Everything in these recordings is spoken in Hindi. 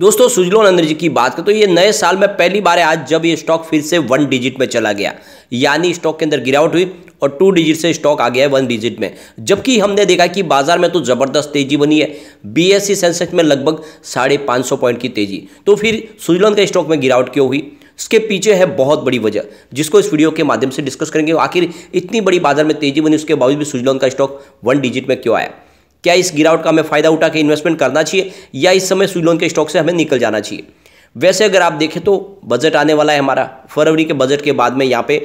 दोस्तों सुजलोन नंद जी की बात करें तो ये नए साल में पहली बार है आज जब ये स्टॉक फिर से वन डिजिट में चला गया यानी स्टॉक के अंदर गिरावट हुई और टू डिजिट से स्टॉक आ गया है वन डिजिट में जबकि हमने देखा कि बाजार में तो जबरदस्त तेजी बनी है बीएससी सेंसेक्स e में लगभग साढ़े पाँच सौ पॉइंट की तेजी तो फिर सुजलोन का स्टॉक में गिरावट क्यों हुई इसके पीछे है बहुत बड़ी वजह जिसको इस वीडियो के माध्यम से डिस्कस करेंगे आखिर इतनी बड़ी बाजार में तेजी बनी उसके बावजूद भी सुजलोन का स्टॉक वन डिजिट में क्यों आया क्या इस गिरावट का हमें फ़ायदा उठा के इन्वेस्टमेंट करना चाहिए या इस समय स्वीलोन के स्टॉक से हमें निकल जाना चाहिए वैसे अगर आप देखें तो बजट आने वाला है हमारा फरवरी के बजट के बाद में यहाँ पे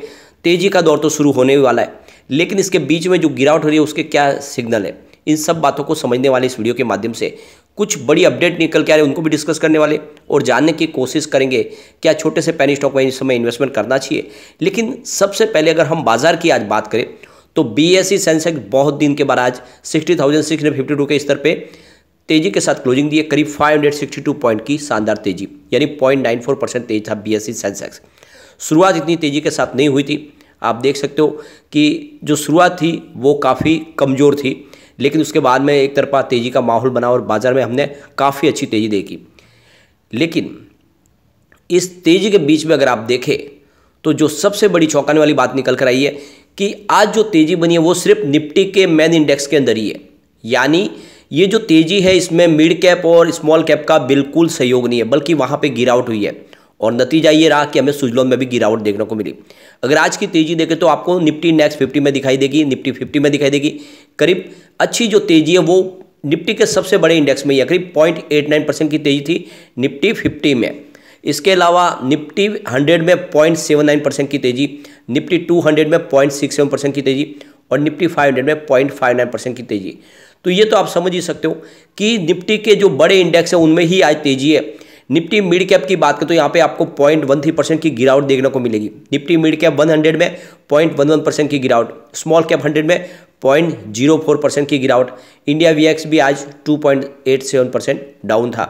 तेज़ी का दौर तो शुरू होने वाला है लेकिन इसके बीच में जो गिरावट हो रही है उसके क्या सिग्नल है इन सब बातों को समझने वाले इस वीडियो के माध्यम से कुछ बड़ी अपडेट निकल के आ रहे हैं उनको भी डिस्कस करने वाले और जानने की कोशिश करेंगे क्या छोटे से पैनी स्टॉक में इस समय इन्वेस्टमेंट करना चाहिए लेकिन सबसे पहले अगर हम बाजार की आज बात करें तो बी एस सी सेंसेक्स बहुत दिन के बाद आज sixty thousand six hundred fifty two के स्तर पर तेजी के साथ क्लोजिंग दिए करीब five hundred sixty two point की शानदार तेजी यानी पॉइंट नाइन फोर परसेंट तेज था बी एस सी सेंसेक्स शुरुआत इतनी तेजी के साथ नहीं हुई थी आप देख सकते हो कि जो शुरुआत थी वो काफ़ी कमज़ोर थी लेकिन उसके बाद में एक तरफा तेज़ी का माहौल बना और बाज़ार में हमने काफ़ी अच्छी तेज़ी देखी लेकिन इस तेज़ी के बीच में अगर आप देखें तो जो सबसे बड़ी चौंकाने वाली बात निकल कर आई है कि आज जो तेजी बनी है वो सिर्फ निफ्टी के मैन इंडेक्स के अंदर ही है यानी ये जो तेजी है इसमें मिड कैप और स्मॉल कैप का बिल्कुल सहयोग नहीं है बल्कि वहाँ पे गिरावट हुई है और नतीजा ये रहा कि हमें सुजलोन में भी गिरावट देखने को मिली अगर आज की तेजी देखें तो आपको निफ्टी इंडेक्स फिफ्टी में दिखाई देगी निफ्टी फिफ्टी में दिखाई देगी करीब अच्छी जो तेजी है वो निफ्टी के सबसे बड़े इंडेक्स में ही है करीब पॉइंट एट नाइन परसेंट की तेजी थी निफ्टी फिफ्टी में इसके अलावा निफ्टी 100 में 0.79 परसेंट की तेजी निफ्टी 200 में 0.67 परसेंट की तेजी और निफ्टी 500 में 0.59 परसेंट की तेजी तो ये तो आप समझ ही सकते हो कि निफ्टी के जो बड़े इंडेक्स हैं उनमें ही आज तेजी है निफ्टी मिड कैप की बात करें तो यहाँ पे आपको पॉइंट वन थ्री परसेंट की गिरावट देखने को मिलेगी Nifty mid cap one hundred में पॉइंट वन वन परसेंट की गिरावट स्मॉल कैप हंड्रेड में पॉइंट जीरो फोर परसेंट की गिरावट इंडिया वीएक्स भी आज two point eight seven percent down था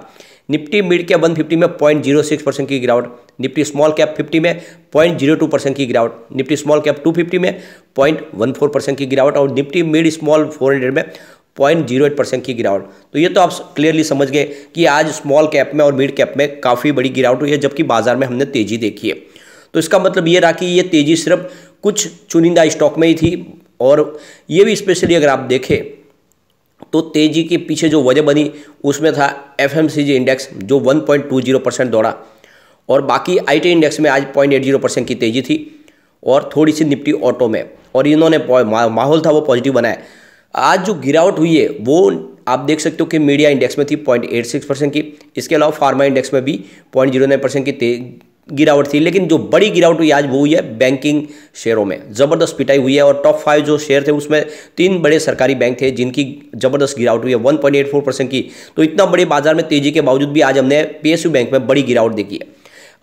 Nifty mid cap one fifty में पॉइंट जीरो सिक्स परसेंट की गिरावट निफ्टी स्मॉल कैप फिफ्टी में पॉइंट जीरो टू परसेंट की गिरावट Nifty small cap two fifty में पॉइंट वन फोर परसेंट की गिरावट और Nifty mid small four hundred में पॉइंट जीरो एट परसेंट की गिरावट तो ये तो आप क्लियरली समझ गए कि आज स्मॉल कैप में और मिड कैप में काफ़ी बड़ी गिरावट हुई है जबकि बाजार में हमने तेज़ी देखी है तो इसका मतलब ये रहा कि ये तेज़ी सिर्फ कुछ चुनिंदा स्टॉक में ही थी और ये भी स्पेशली अगर आप देखें तो तेजी के पीछे जो वजह बनी उसमें था एफ इंडेक्स जो 1.20 परसेंट दौड़ा और बाकी आईटी इंडेक्स में आज 0.80 परसेंट की तेजी थी और थोड़ी सी निपटी ऑटो में और इन्होंने माहौल था वो पॉजिटिव बनाया आज जो गिरावट हुई है वो आप देख सकते हो कि मीडिया इंडेक्स में थी 0.86 परसेंट की इसके अलावा फार्मा इंडेक्स में भी 0.09 परसेंट की गिरावट थी लेकिन जो बड़ी गिरावट हुई आज वो हुई है बैंकिंग शेयरों में ज़बरदस्त पिटाई हुई है और टॉप फाइव जो शेयर थे उसमें तीन बड़े सरकारी बैंक थे जिनकी ज़बरदस्त गिरावट हुई है 1.84 परसेंट की तो इतना बड़े बाजार में तेज़ी के बावजूद भी आज हमने पीएसयू बैंक में बड़ी गिरावट देखी है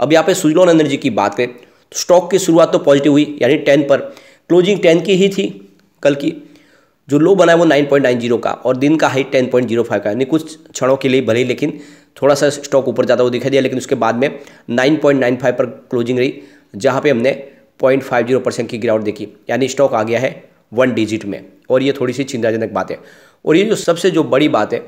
अब यहाँ पर सुजलोन एनर्जी की बात करें तो स्टॉक की शुरुआत तो पॉजिटिव हुई यानी टेन पर क्लोजिंग टेन की ही थी कल की जो लो बना है वो नाइन का और दिन का हाई टेन का यानी कुछ क्षणों के लिए भले लेकिन थोड़ा सा स्टॉक ऊपर जाता हुआ दिखाई दिया लेकिन उसके बाद में 9.95 पर क्लोजिंग रही जहाँ पे हमने 0.50 परसेंट की गिरावट देखी यानी स्टॉक आ गया है वन डिजिट में और ये थोड़ी सी चिंताजनक बात है और ये जो सबसे जो बड़ी बात है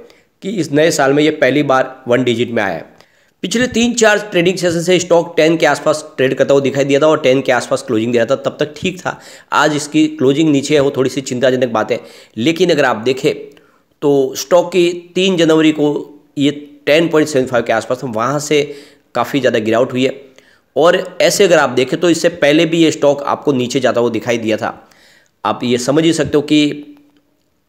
कि इस नए साल में ये पहली बार वन डिजिट में आया है पिछले तीन चार ट्रेडिंग सेशन से स्टॉक टेन के आसपास ट्रेड करता हुआ दिखाई दिया था और टेन के आसपास क्लोजिंग दे रहा था तब तक ठीक था आज इसकी क्लोजिंग नीचे है वो थोड़ी सी चिंताजनक बात है लेकिन अगर आप देखें तो स्टॉक की तीन जनवरी को ये टेन पॉइंट सेवन फाइव के आसपास तो वहाँ से काफ़ी ज़्यादा गिरावट हुई है और ऐसे अगर आप देखें तो इससे पहले भी ये स्टॉक आपको नीचे जाता हुआ दिखाई दिया था आप ये समझ ही सकते हो कि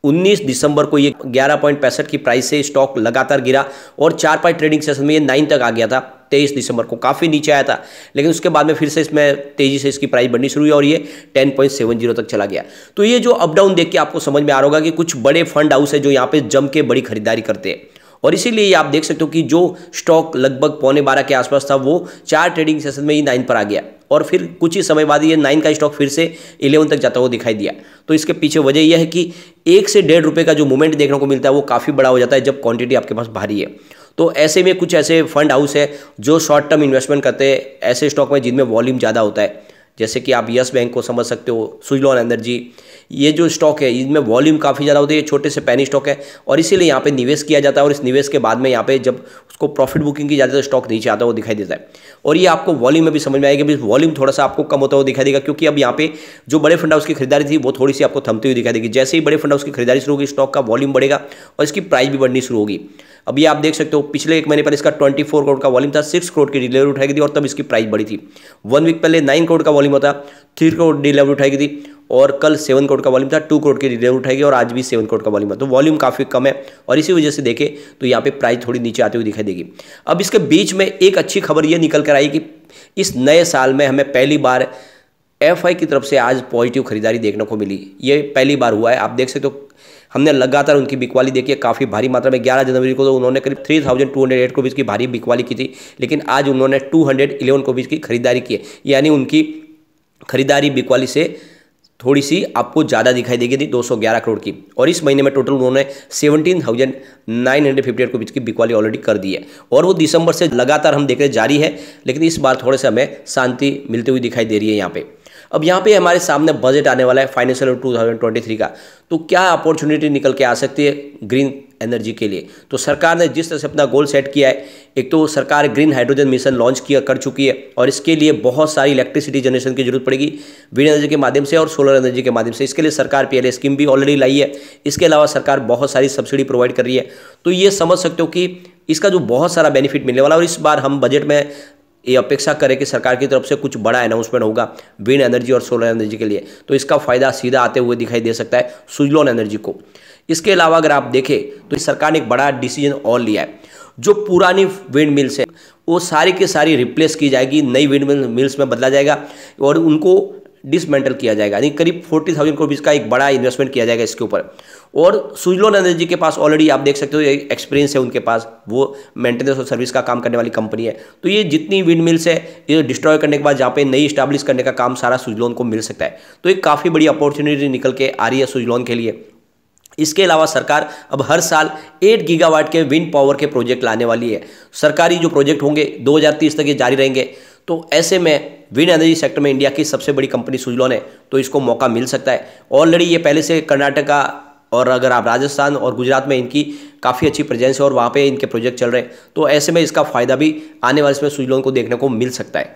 19 दिसंबर को ये ग्यारह की प्राइस से स्टॉक लगातार गिरा और चार पाँच ट्रेडिंग सेशन में ये नाइन तक आ गया था 23 दिसंबर को काफ़ी नीचे आया था लेकिन उसके बाद में फिर से इसमें तेज़ी से इसकी प्राइस बढ़नी शुरू हुई और ये 10.70 तक चला गया तो ये जो अपडाउन देख के आपको समझ में आ रहा होगा कि कुछ बड़े फंड हाउस है जो यहाँ पर जम के बड़ी खरीदारी करते हैं और इसीलिए आप देख सकते हो कि जो स्टॉक लगभग पौने बारह के आसपास था वो चार ट्रेडिंग सेशन में ही नाइन पर आ गया और फिर कुछ ही समय बाद ये नाइन का स्टॉक फिर से इलेवन तक जाता हुआ दिखाई दिया तो इसके पीछे वजह यह है कि एक से डेढ़ रुपये का जो मूवमेंट देखने को मिलता है वो काफ़ी बड़ा हो जाता है जब क्वांटिटी आपके पास भारी है तो ऐसे में कुछ ऐसे फंड हाउस है जो शॉर्ट टर्म इन्वेस्टमेंट करते हैं ऐसे स्टॉक में जिनमें वॉल्यूम ज़्यादा होता है जैसे कि आप यस बैंक को समझ सकते हो सुजलॉन एनर्जी ये जो स्टॉक है इनमें वॉल्यूम काफ़ी ज़्यादा होती है ये छोटे से पैनी स्टॉक है और इसीलिए यहाँ पे निवेश किया जाता है और इस निवेश के बाद में यहाँ पे जब उसको प्रॉफिट बुकिंग की जाती है तो स्टॉक नीचे आता है वो दिखाई देता है और ये आपको वॉल्यूम में भी समझ में आएगी कि वॉल्यूम थोड़ा सा आपको कम होता हुआ दिखाई देगा क्योंकि अब यहाँ पे जो बड़े फंड हाउस की खरीदारी थी वो थोड़ी सी आपको थमती हुई दिखाई देगी जैसे ही बड़े फंड हाउस की खरीदारी शुरू होगी स्टॉक का वॉल्यूम बढ़ेगा और इसकी प्राइस भी बढ़नी शुरू होगी अभी आप देख सकते हो पिछले एक महीने पर इसका ट्वेंटी फोर करोड़ का वॉल्यूम था सिक्स करोड़ की डिलीवरी उठाई थी और तब इसकी प्राइस बढ़ी थी वन वीक पहले नाइन करोड़ का वॉल्यूम होता थ्री करोड़ डिलीवरी उठाई थी और कल सेवन करोड़ का वॉल्यूम था टू करोड़ की डिलीवरी गई और आज भी सेवन करोड़ का वॉल्यूम है तो वॉल्यूम काफ़ी कम है और इसी वजह से देखें तो यहाँ पे प्राइस थोड़ी नीचे आती हुई दिखाई देगी अब इसके बीच में एक अच्छी खबर ये निकल कर आई कि इस नए साल में हमें पहली बार एफ की तरफ से आज पॉजिटिव खरीदारी देखने को मिली ये पहली बार हुआ है आप देख सकते हो हमने लगातार उनकी बिकवाली देखी है काफ़ी भारी मात्रा में ग्यारह जनवरी को तो उन्होंने करीब three thousand two hundred eight कोबीज़ की भारी बिकवाली की थी लेकिन आज उन्होंने टू हंड्रेड इलेवन कोबीज़ की खरीदारी की है यानी उनकी खरीदारी बिकवाली से थोड़ी सी आपको ज़्यादा दिखाई देगी थी 211 करोड़ की और इस महीने में टोटल उन्होंने 17,958 करोड़ की बिकवाली ऑलरेडी कर दी है और वो दिसंबर से लगातार हम देख रहे जारी है लेकिन इस बार थोड़े से हमें शांति मिलती हुई दिखाई दे रही है यहाँ पर अब यहाँ पे हमारे सामने बजट आने वाला है financial two thousand twenty three का तो क्या अपॉर्चुनिटी निकल के आ सकती है ग्रीन एनर्जी के लिए तो सरकार ने जिस तरह से अपना गोल सेट किया है एक तो सरकार ग्रीन हाइड्रोजन मिशन लॉन्च किया कर चुकी है और इसके लिए बहुत सारी इलेक्ट्रिसिटी जनरेशन की जरूरत पड़ेगी विंड एनर्जी के माध्यम से और सोलर एनर्जी के माध्यम से इसके लिए सरकार पीएलए स्कीम भी ऑलरेडी लाई है इसके अलावा सरकार बहुत सारी सब्सिडी प्रोवाइड कर रही है तो ये समझ सकते हो कि इसका जो बहुत सारा बेनिफिट मिलने वाला और इस बार हम बजट में ये अपेक्षा करें कि सरकार की तरफ से कुछ बड़ा अनाउंसमेंट होगा विंड एनर्जी और सोलर एनर्जी के लिए तो इसका फायदा सीधा आते हुए दिखाई दे सकता है सुजलोन एनर्जी को इसके अलावा अगर आप देखें तो सरकार ने एक बड़ा डिसीजन और लिया है जो पुरानी विंड मिल्स है वो सारी की सारी रिप्लेस की जाएगी नई विंड मिल्स में बदला जाएगा और उनको डिसमेंटल किया जाएगा यानी करीब फोर्टी थाउजेंड करोड़ का एक बड़ा इन्वेस्टमेंट किया जाएगा इसके ऊपर और सुजलोन एनर्जी के पास ऑलरेडी आप देख सकते हो एक्सपीरियंस है उनके पास वो मेंटेनेंस और सर्विस का काम करने वाली कंपनी है तो ये जितनी विंड मिल्स है ये डिस्ट्रॉय करने के बाद जहाँ पे नई स्टैब्लिश करने का काम सारा सुजलोन को मिल सकता है तो एक काफ़ी बड़ी अपॉर्चुनिटी निकल के आ रही है सुजलोन के लिए इसके अलावा सरकार अब हर साल 8 गीगावाट के विंड पावर के प्रोजेक्ट लाने वाली है सरकारी जो प्रोजेक्ट होंगे 2030 तक ये जारी रहेंगे तो ऐसे में विंड एनर्जी सेक्टर में इंडिया की सबसे बड़ी कंपनी सुजलॉन है तो इसको मौका मिल सकता है ऑलरेडी ये पहले से कर्नाटका और अगर आप राजस्थान और गुजरात में इनकी काफ़ी अच्छी प्रेजेंस है और वहाँ पे इनके प्रोजेक्ट चल रहे हैं तो ऐसे में इसका फ़ायदा भी आने वाले समय सुजलॉन को देखने को मिल सकता है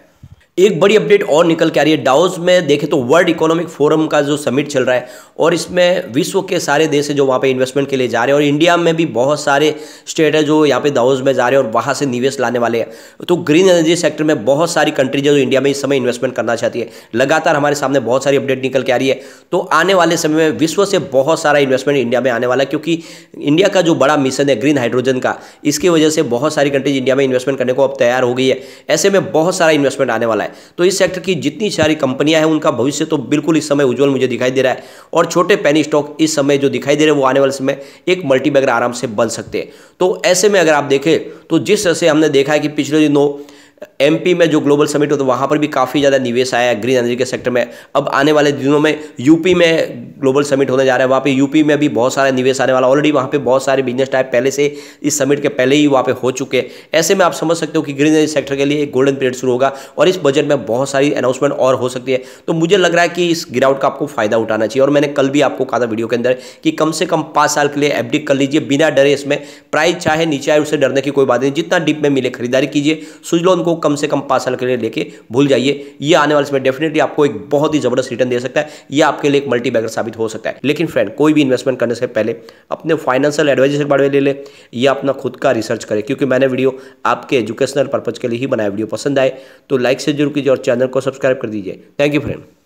एक बड़ी अपडेट और निकल के आ रही है डाउस में देखें तो वर्ल्ड इकोनॉमिक फोरम का जो समिट चल रहा है और इसमें विश्व के सारे देश है जो वहाँ पे इन्वेस्टमेंट के लिए जा रहे हैं और इंडिया में भी बहुत सारे स्टेट है जो यहाँ पे डाउस में जा रहे हैं और वहाँ से निवेश लाने वाले हैं तो ग्रीन एनर्जी सेक्टर में बहुत सारी कंट्रीज है जो इंडिया में इस समय इन्वेस्टमेंट करना चाहती है लगातार हमारे सामने बहुत सारी अपडेट निकल के आ रही है तो आने वाले समय में विश्व से बहुत सारा इन्वेस्टमेंट इंडिया में आने वाला है क्योंकि इंडिया का जो बड़ा मिशन है ग्रीन हाइड्रोजन का इसकी वजह से बहुत सारी कंट्रीज इंडिया में इन्वेस्टमेंट करने को अब तैयार हो गई है ऐसे में बहुत सारा इन्वेस्टमेंट आने वाला वाला है तो इस सेक्टर की जितनी सारी कंपनियां हैं उनका भविष्य तो बिल्कुल इस समय उज्जवल मुझे दिखाई दे रहा है और छोटे पैनी स्टॉक इस समय जो दिखाई दे रहे हैं वो आने वाले समय एक मल्टीबैगर आराम से बन सकते हैं तो ऐसे में अगर आप देखें तो जिस तरह से हमने देखा है कि पिछले दिनों एमपी में जो ग्लोबल समिट होता है वहाँ पर भी काफ़ी ज़्यादा निवेश आया है ग्रीन एनर्जी के सेक्टर में अब आने वाले दिनों में यूपी में ग्लोबल समिट होने जा रहा है वहाँ पे यूपी में भी बहुत सारा निवेश आने वाला ऑलरेडी वहाँ पे बहुत सारे बिजनेस टाइप पहले से इस समिट के पहले ही वहाँ पे हो चुके हैं ऐसे में आप समझ सकते हो कि ग्रीन एनर्जी सेक्टर के लिए एक गोल्डन पीरियड शुरू होगा और इस बजट में बहुत सारी अनाउंसमेंट और हो सकती है तो मुझे लग रहा है कि इस गिरावट का आपको फायदा उठाना चाहिए और मैंने कल भी आपको कहा था वीडियो के अंदर कि कम से कम पाँच साल के लिए एफडी कर लीजिए बिना डरे इसमें प्राइस चाहे नीचे आए उसे डरने की कोई बात नहीं जितना डिप में मिले खरीदारी कीजिए सुझ लो उनको को कम से कम पाँच साल के लिए लेके भूल जाइए ये आने वाले समय डेफिनेटली आपको एक बहुत ही जबरदस्त रिटर्न दे सकता है या आपके लिए एक मल्टी साबित हो सकता है लेकिन फ्रेंड कोई भी इन्वेस्टमेंट करने से पहले अपने फाइनेंशियल एडवाइजर से बारे ले ले या अपना खुद का रिसर्च करें क्योंकि मैंने वीडियो आपके एजुकेशनल पर्पज के लिए ही बनाया वीडियो पसंद आए तो लाइक से जरूर कीजिए और चैनल को सब्सक्राइब कर दीजिए थैंक यू फ्रेंड